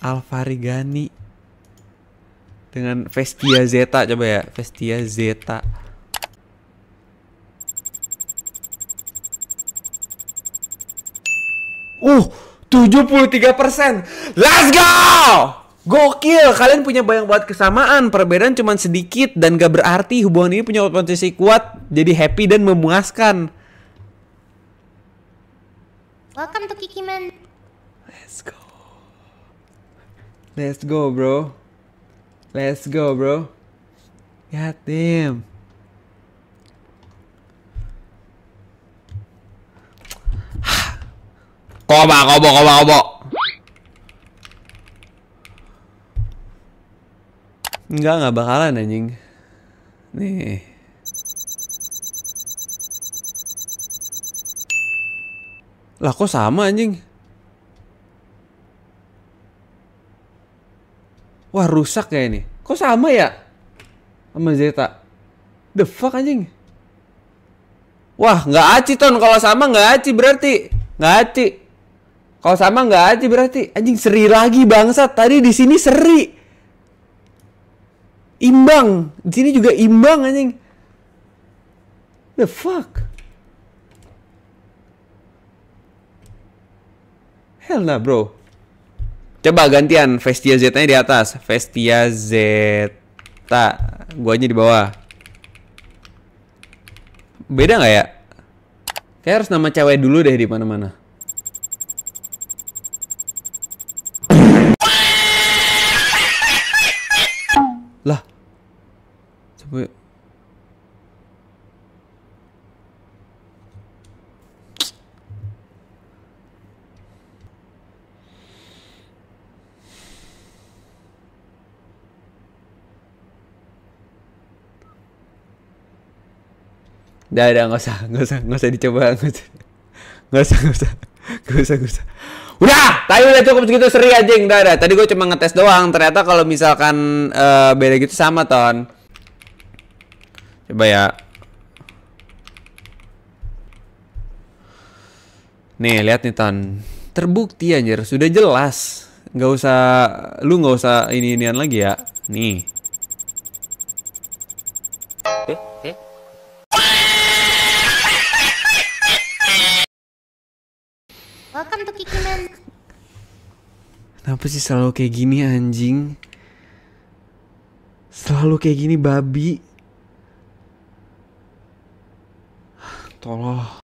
Alvarigani dengan Vestia Zeta coba ya Vestia Zeta Uh, 73%. Let's go! Gokil, kalian punya banyak banget kesamaan, perbedaan cuma sedikit dan gak berarti hubungan ini punya potensi kuat, jadi happy dan memuaskan. Welcome to Kikiman. Let's go. Let's go, bro. Let's go, bro. God damn. Koba, kobo, koba, kobo. Enggak, enggak bakalan anjing. Nih. Lah kok sama anjing? Wah rusak ya ini. Kok sama ya sama Zeta? The fuck anjing? Wah nggak aci ton kalau sama nggak aci berarti nggak aci. Kalau sama nggak aci berarti anjing seri lagi bangsa. Tadi di sini seri. Imbang. Di sini juga imbang anjing. The fuck? Hell nah bro. Coba gantian Vestia Z-nya di atas, Vestia Z aja di bawah. Beda nggak ya? Kayak harus nama cewek dulu deh di mana-mana. lah. Coba Dah, dah, nggak usah, nggak usah, nggak usah dicoba, nggak usah, nggak usah, nggak usah, nggak usah, usah. Udah, tadi udah cukup segitu seri anjing. Udah, udah. Tadi gue cuma ngetes doang. Ternyata kalau misalkan uh, beda gitu sama ton. Coba ya. Nih, lihat nih ton. Terbukti anjir, sudah jelas. Nggak usah lu nggak usah ini-inian lagi ya. Nih. Eh, eh. Welcome to Kikiman. Kenapa sih selalu kayak gini anjing? Selalu kayak gini babi. Tolong.